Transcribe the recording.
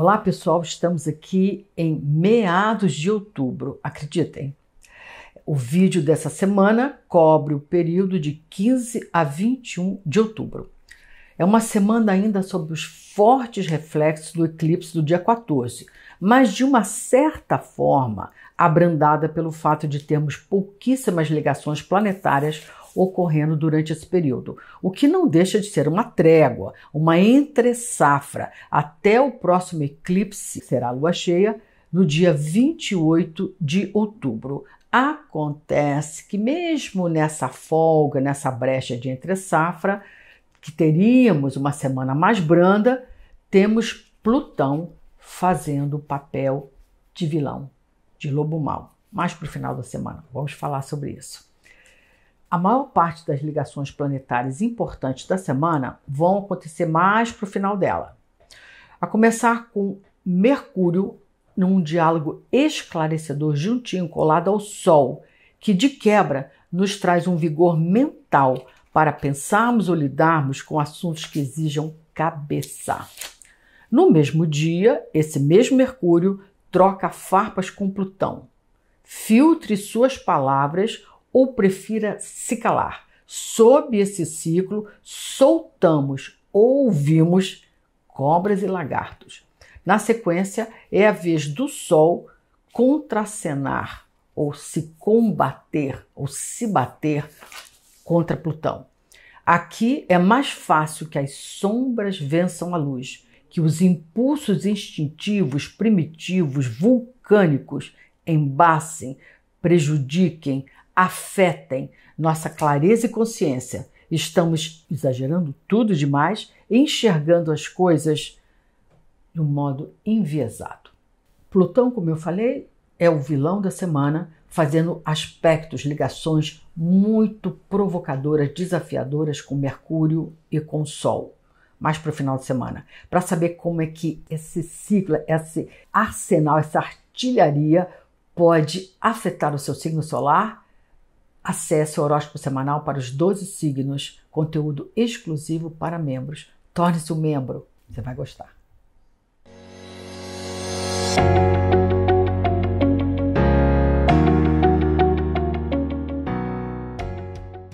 Olá pessoal, estamos aqui em meados de outubro, acreditem. O vídeo dessa semana cobre o período de 15 a 21 de outubro. É uma semana ainda sob os fortes reflexos do eclipse do dia 14, mas de uma certa forma abrandada pelo fato de termos pouquíssimas ligações planetárias ocorrendo durante esse período, o que não deixa de ser uma trégua, uma entre-safra, até o próximo eclipse, será a lua cheia, no dia 28 de outubro. Acontece que, mesmo nessa folga, nessa brecha de entre-safra, que teríamos uma semana mais branda, temos Plutão fazendo o papel de vilão, de lobo mau. Mais para o final da semana, vamos falar sobre isso. A maior parte das ligações planetárias importantes da semana vão acontecer mais para o final dela. A começar com Mercúrio num diálogo esclarecedor juntinho colado ao Sol, que de quebra nos traz um vigor mental para pensarmos ou lidarmos com assuntos que exijam cabeça. No mesmo dia, esse mesmo Mercúrio troca farpas com Plutão. Filtre suas palavras ou prefira se calar. Sob esse ciclo, soltamos ou ouvimos cobras e lagartos. Na sequência, é a vez do Sol contracenar ou se combater ou se bater contra Plutão. Aqui é mais fácil que as sombras vençam a luz, que os impulsos instintivos, primitivos, vulcânicos embacem, prejudiquem, afetem nossa clareza e consciência. Estamos exagerando tudo demais enxergando as coisas de um modo enviesado. Plutão, como eu falei, é o vilão da semana, fazendo aspectos, ligações muito provocadoras, desafiadoras com Mercúrio e com Sol, mais para o final de semana, para saber como é que esse ciclo, esse arsenal, essa artilharia pode afetar o seu signo solar Acesse o horóscopo semanal para os 12 signos, conteúdo exclusivo para membros. Torne-se um membro, você vai gostar.